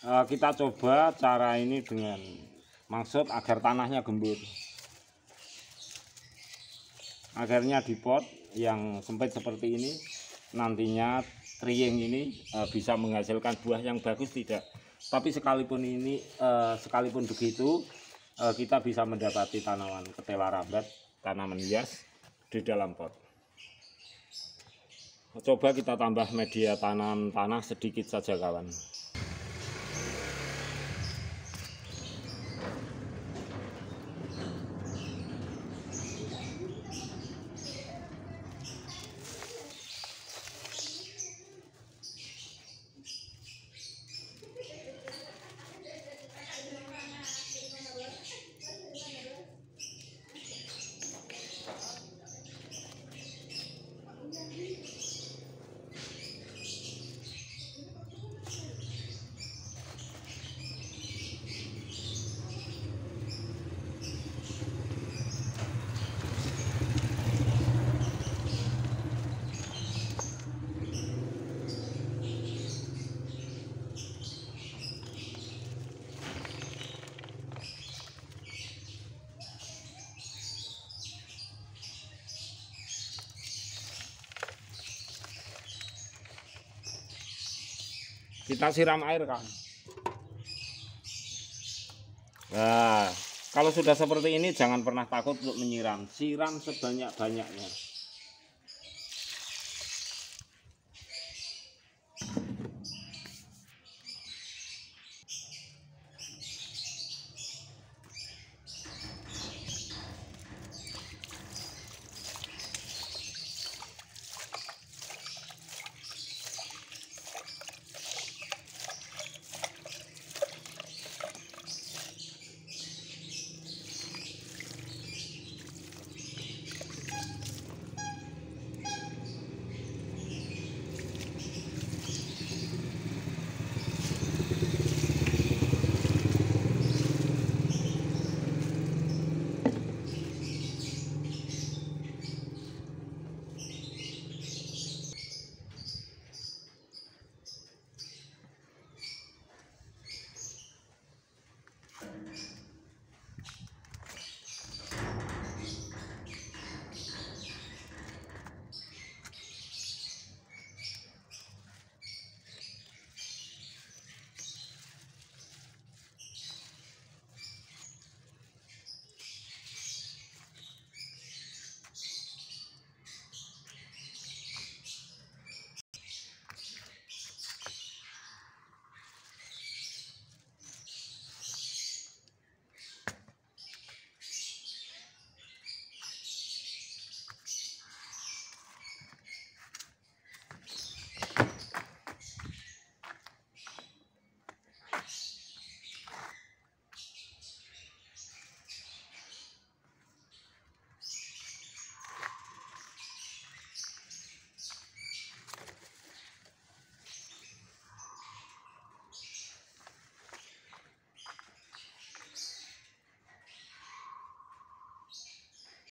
Eh, kita coba cara ini dengan maksud agar tanahnya gembur agarnya di pot yang sempit seperti ini nantinya triing ini e, bisa menghasilkan buah yang bagus tidak tapi sekalipun ini e, sekalipun begitu e, kita bisa mendapati tanaman ketela rambat tanaman hias di dalam pot coba kita tambah media tanam tanah sedikit saja kawan Kita siram air, kan, Nah, kalau sudah seperti ini jangan pernah takut untuk menyiram. Siram sebanyak-banyaknya.